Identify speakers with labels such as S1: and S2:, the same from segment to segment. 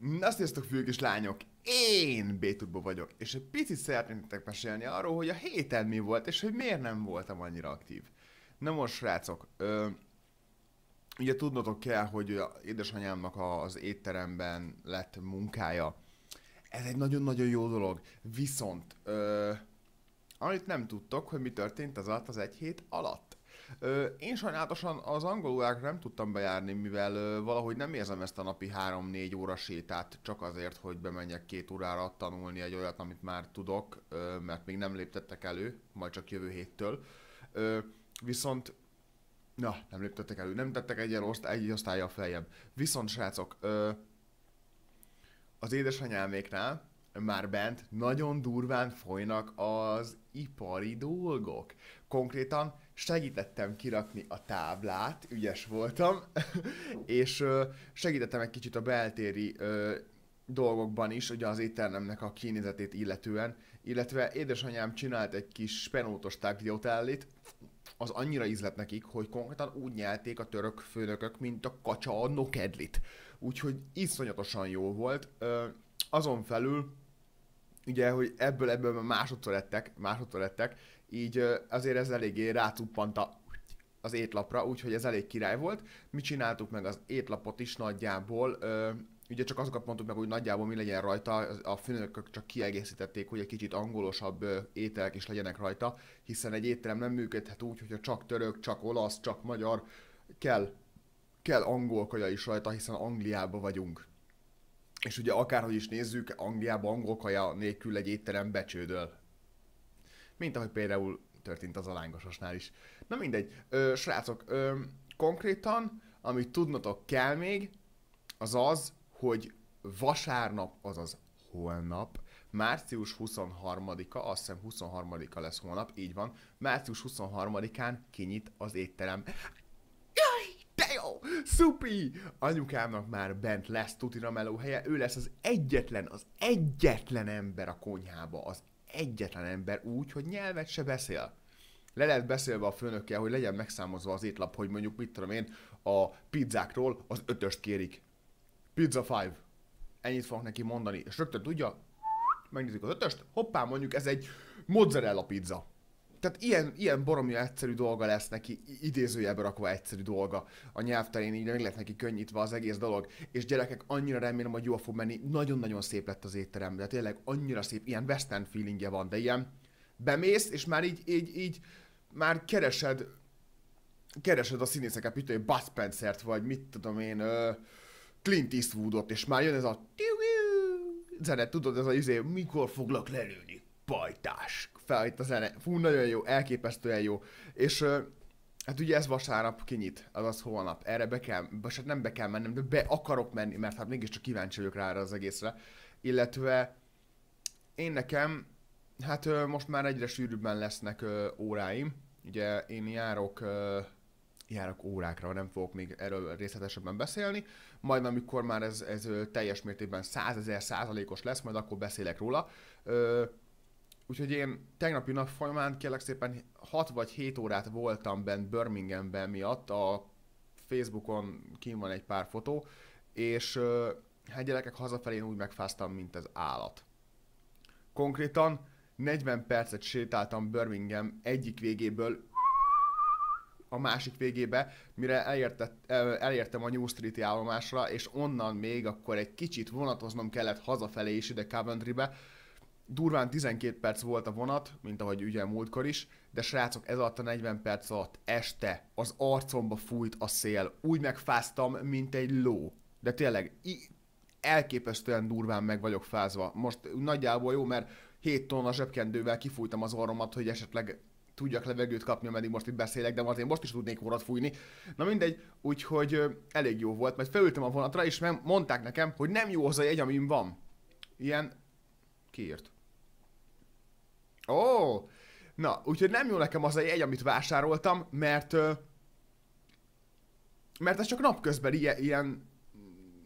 S1: Na, sziasztok, fiúk és lányok, én b vagyok, és egy picit szeretnétek mesélni arról, hogy a héten mi volt, és hogy miért nem voltam annyira aktív. Na most, srácok, ö, ugye tudnotok kell, hogy a édesanyámnak az étteremben lett munkája. Ez egy nagyon-nagyon jó dolog, viszont ö, amit nem tudtok, hogy mi történt az alatt az egy hét alatt. Én sajnálatosan az angol órákra nem tudtam bejárni, mivel valahogy nem érzem ezt a napi 3-4 óra sétát, csak azért, hogy bemenjek két órára tanulni egy olyat, amit már tudok, mert még nem léptettek elő, majd csak jövő héttől. Viszont Na, nem léptettek elő, nem tettek egy, oszt- egy osztálya feljebb. Viszont, srácok, az édesanyáméknál már bent nagyon durván folynak az ipari dolgok. Konkrétan segítettem kirakni a táblát, ügyes voltam, és segítettem egy kicsit a beltéri dolgokban is, ugye az étteremnek a kinézetét illetően, illetve édesanyám csinált egy kis spenótos tápvideótellit, az annyira ízlet nekik, hogy konkrétan úgy nyelték a török főnökök, mint a kacsa a nokedlit. Úgyhogy iszonyatosan jó volt. azon felül, ugye, hogy ebből ebből már másodszor lettek, másodszor lettek, így azért ez eléggé rácuppant a az étlapra, úgyhogy ez elég király volt. Mi csináltuk meg az étlapot is nagyjából, ö, ugye csak azokat mondtuk meg, hogy nagyjából mi legyen rajta, a főnökök csak kiegészítették, hogy egy kicsit angolosabb ételek is legyenek rajta, hiszen egy étterem nem működhet úgy, hogyha csak török, csak olasz, csak magyar, kell, kell angol kaja is rajta, hiszen Angliában vagyunk. És ugye akárhogy is nézzük, Angliában angol kaja nélkül egy étterem becsődöl mint ahogy például történt az alángososnál is. Na mindegy, ö, srácok, ö, konkrétan, amit tudnotok kell még, az az, hogy vasárnap, azaz holnap, március 23-a, azt hiszem 23-a lesz holnap, így van, március 23-án kinyit az étterem. de jó! Szupi! Anyukámnak már bent lesz tutira helye. ő lesz az egyetlen, az egyetlen ember a konyhába, az egyetlen ember úgy, hogy nyelvet se beszél. Le lehet beszélve a főnökkel, hogy legyen megszámozva az étlap, hogy mondjuk mit tudom én, a pizzákról az ötöst kérik. Pizza five. Ennyit fogok neki mondani. És rögtön tudja, megnézzük az ötöst, hoppá, mondjuk ez egy mozzarella pizza tehát ilyen, ilyen boromja egyszerű dolga lesz neki, idézőjelbe rakva egyszerű dolga a nyelvterén, így meg lett neki könnyítve az egész dolog. És gyerekek, annyira remélem, hogy jól fog menni, nagyon-nagyon szép lett az étterem, de tényleg annyira szép, ilyen western feelingje van, de ilyen bemész, és már így, így, így már keresed, keresed a színészeket, mint egy Bud spencer vagy mit tudom én, Clint Eastwoodot, és már jön ez a zene, tudod, ez a izé, mikor foglak lelőni, pajtás, fel itt a zene. Fú, nagyon jó, elképesztően jó. És Hát ugye ez vasárnap kinyit, azaz holnap. Erre be kell, vagy hát nem be kell mennem, de be akarok menni, mert hát mégiscsak kíváncsi vagyok rá erre az egészre. Illetve én nekem, hát most már egyre sűrűbben lesznek óráim. Ugye én járok, járok órákra, nem fogok még erről részletesebben beszélni. Majd amikor már ez, ez teljes mértékben százezer százalékos lesz, majd akkor beszélek róla. Úgyhogy én tegnapi nap folyamán kérlek szépen 6 vagy 7 órát voltam bent Birminghamben miatt, a Facebookon kim van egy pár fotó, és hát gyerekek hazafelé én úgy megfáztam, mint az állat. Konkrétan 40 percet sétáltam Birmingham egyik végéből a másik végébe, mire e, elértem a New street állomásra, és onnan még akkor egy kicsit vonatoznom kellett hazafelé is ide Coventrybe, durván 12 perc volt a vonat, mint ahogy ugye múltkor is, de srácok, ez alatt a 40 perc alatt este az arcomba fújt a szél, úgy megfáztam, mint egy ló. De tényleg, elképesztően durván meg vagyok fázva. Most nagyjából jó, mert 7 tonna zsebkendővel kifújtam az orromat, hogy esetleg tudjak levegőt kapni, ameddig most itt beszélek, de azért most is tudnék orrat fújni. Na mindegy, úgyhogy elég jó volt, mert felültem a vonatra, és mondták nekem, hogy nem jó az a jegy, amin van. Ilyen kiírt. Ó, oh. na, úgyhogy nem jó nekem az a jegy, amit vásároltam, mert mert ez csak napközben ilyen, ilyen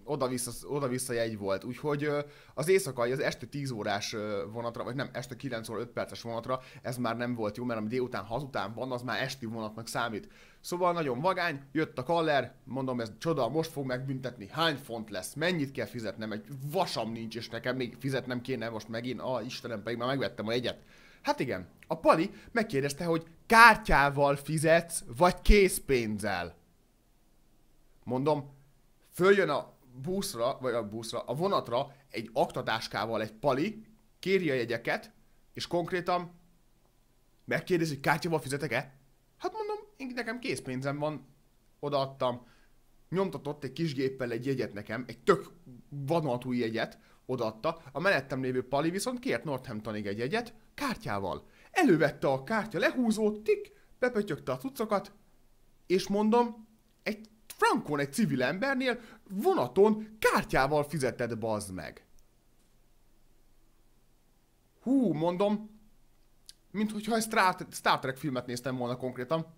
S1: oda-vissza, oda-vissza jegy volt. Úgyhogy az éjszakai, az este 10 órás vonatra, vagy nem, este 9 óra 5 perces vonatra, ez már nem volt jó, mert ami délután hazután van, az már esti vonatnak számít. Szóval nagyon vagány, jött a kaller, mondom, ez csoda, most fog megbüntetni, hány font lesz, mennyit kell fizetnem, egy vasam nincs, és nekem még fizetnem kéne most megint, a Istenem, pedig már megvettem a jegyet. Hát igen, a Pali megkérdezte, hogy kártyával fizetsz, vagy készpénzzel. Mondom, följön a buszra, vagy a buszra, a vonatra egy aktatáskával egy pali, kéri a jegyeket, és konkrétan megkérdezi, hogy kártyával fizetek-e? Hát mondom, nekem készpénzem van, odaadtam, nyomtatott egy kis géppel egy jegyet nekem, egy tök vanatú jegyet, odaadta. A mellettem lévő Pali viszont kért Northamptonig egy jegyet, kártyával. Elővette a kártya lehúzót, tik, bepötyögte a cuccokat, és mondom, egy frankon, egy civil embernél vonaton kártyával fizetted bazd meg. Hú, mondom, mint hogyha egy Star Trek filmet néztem volna konkrétan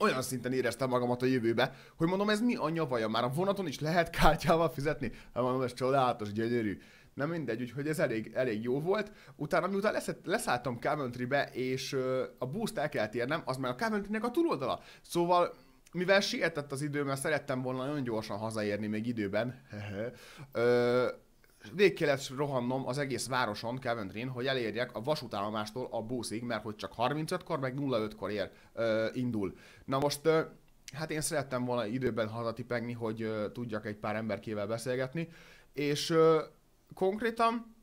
S1: olyan szinten éreztem magamat a jövőbe, hogy mondom, ez mi a nyavaja, már a vonaton is lehet kártyával fizetni? Hát mondom, ez csodálatos, gyönyörű. Na mindegy, úgyhogy ez elég, elég jó volt. Utána, miután leszett, leszálltam Coventry-be, és ö, a boost el kellett érnem, az már a coventry a túloldala. Szóval mivel sietett az idő, mert szerettem volna nagyon gyorsan hazaérni még időben, ö, végig kellett rohannom az egész városon coventry hogy elérjek a vasútállomástól a buszig, mert hogy csak 35-kor, meg 05-kor ér, ö, indul. Na most, ö, hát én szerettem volna időben hazatipegni, hogy ö, tudjak egy pár emberkével beszélgetni, és ö, konkrétan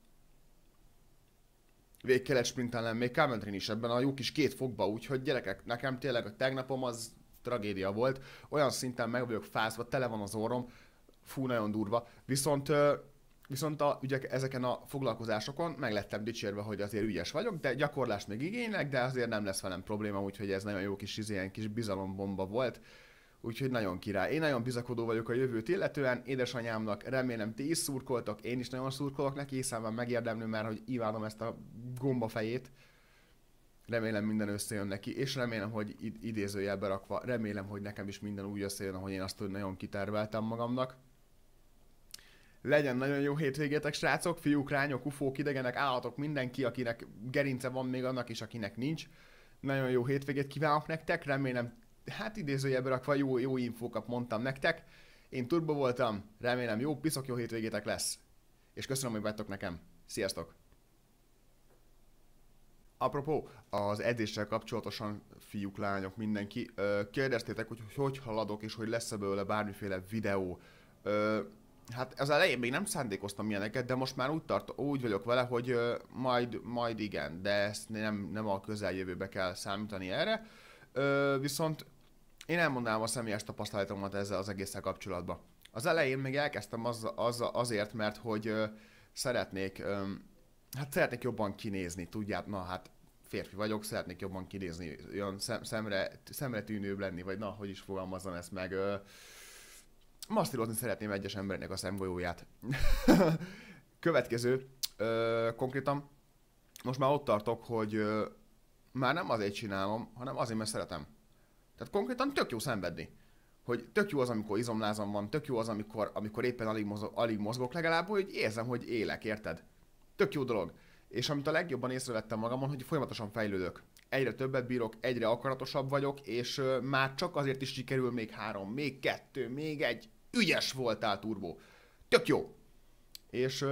S1: végig kellett sprintelnem még coventry is ebben a jó kis két fogba, úgyhogy gyerekek, nekem tényleg a tegnapom az tragédia volt, olyan szinten meg vagyok fázva, tele van az orrom, fú, nagyon durva, viszont ö, Viszont a, ugye ezeken a foglalkozásokon meg lettem dicsérve, hogy azért ügyes vagyok, de gyakorlást még igénylek, de azért nem lesz velem probléma, úgyhogy ez nagyon jó kis, izé, ilyen kis bizalombomba volt. Úgyhogy nagyon király. Én nagyon bizakodó vagyok a jövőt illetően, édesanyámnak remélem ti is szurkoltok, én is nagyon szurkolok neki, hiszen megérdemlő, mert hogy imádom ezt a gomba fejét. Remélem minden összejön neki, és remélem, hogy idézőjelbe rakva, remélem, hogy nekem is minden úgy összejön, ahogy én azt nagyon kiterveltem magamnak. Legyen nagyon jó hétvégétek, srácok, fiúk, lányok, ufók, idegenek, állatok, mindenki, akinek gerince van még annak is, akinek nincs. Nagyon jó hétvégét kívánok nektek, remélem, hát idézőjebb rakva jó, jó infókat mondtam nektek. Én turbo voltam, remélem jó, piszok jó hétvégétek lesz. És köszönöm, hogy vagytok nekem. Sziasztok! Apropó, az edzéssel kapcsolatosan fiúk, lányok, mindenki, kérdeztétek, hogy hogy haladok, és hogy lesz-e belőle bármiféle videó. Hát az elején még nem szándékoztam ilyeneket, de most már úgy, tart, úgy vagyok vele, hogy majd, majd igen, de ezt nem, nem a közeljövőbe kell számítani erre. viszont én elmondanám a személyes tapasztalatomat ezzel az egésszel kapcsolatban. Az elején még elkezdtem az, az, azért, mert hogy szeretnék, hát szeretnék jobban kinézni, tudját, na hát férfi vagyok, szeretnék jobban kinézni, olyan szem, szemre, szemre tűnőbb lenni, vagy na, hogy is fogalmazzam ezt meg. Ö, masszírozni szeretném egyes embernek a szemgolyóját. Következő, ö, konkrétan, most már ott tartok, hogy ö, már nem azért csinálom, hanem azért, mert szeretem. Tehát konkrétan tök jó szenvedni. Hogy tök jó az, amikor izomlázom van, tök jó az, amikor, amikor éppen alig, mozog, alig mozgok, legalább hogy érzem, hogy élek, érted? Tök jó dolog. És amit a legjobban észrevettem magamon, hogy folyamatosan fejlődök. Egyre többet bírok, egyre akaratosabb vagyok, és már csak azért is sikerül még három, még kettő, még egy, ügyes voltál, Turbo. Tök jó. És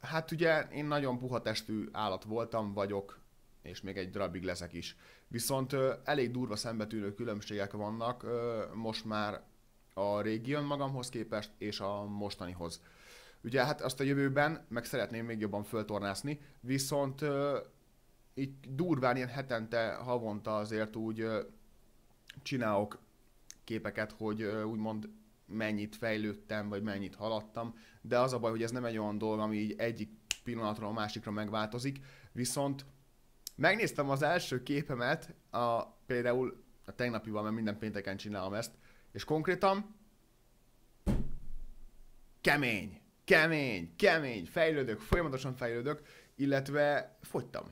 S1: hát ugye én nagyon puha testű állat voltam, vagyok, és még egy darabig leszek is. Viszont elég durva szembetűnő különbségek vannak most már a régi önmagamhoz képest és a mostanihoz. Ugye hát azt a jövőben meg szeretném még jobban föltornászni, viszont így durván ilyen hetente, havonta azért úgy csinálok képeket, hogy úgymond mennyit fejlődtem, vagy mennyit haladtam, de az a baj, hogy ez nem egy olyan dolog, ami így egyik pillanatra a másikra megváltozik, viszont megnéztem az első képemet, a, például a tegnapival, mert minden pénteken csinálom ezt, és konkrétan kemény, kemény, kemény, fejlődök, folyamatosan fejlődök, illetve fogytam.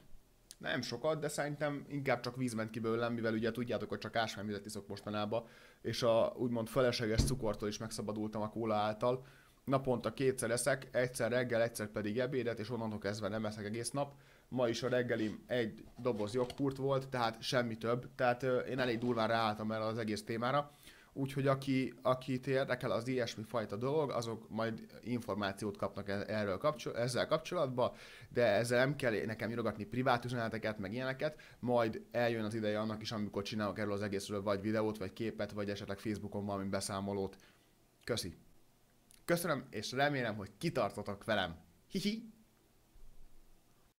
S1: Nem sokat, de szerintem inkább csak víz ment ki belőlem, mivel ugye tudjátok, hogy csak ásványvizet iszok mostanában, és a úgymond felesleges cukortól is megszabadultam a kóla által. Naponta kétszer eszek, egyszer reggel, egyszer pedig ebédet, és onnantól kezdve nem eszek egész nap. Ma is a reggelim egy doboz joghurt volt, tehát semmi több. Tehát én elég durván ráálltam erre az egész témára. Úgyhogy aki, akit érdekel az ilyesmi fajta dolog, azok majd információt kapnak e- erről kapcsol, ezzel kapcsolatban, de ezzel nem kell nekem irogatni privát üzeneteket, meg ilyeneket, majd eljön az ideje annak is, amikor csinálok erről az egészről vagy videót, vagy képet, vagy esetleg Facebookon valami beszámolót. Köszi! Köszönöm, és remélem, hogy kitartotok velem. Hihi!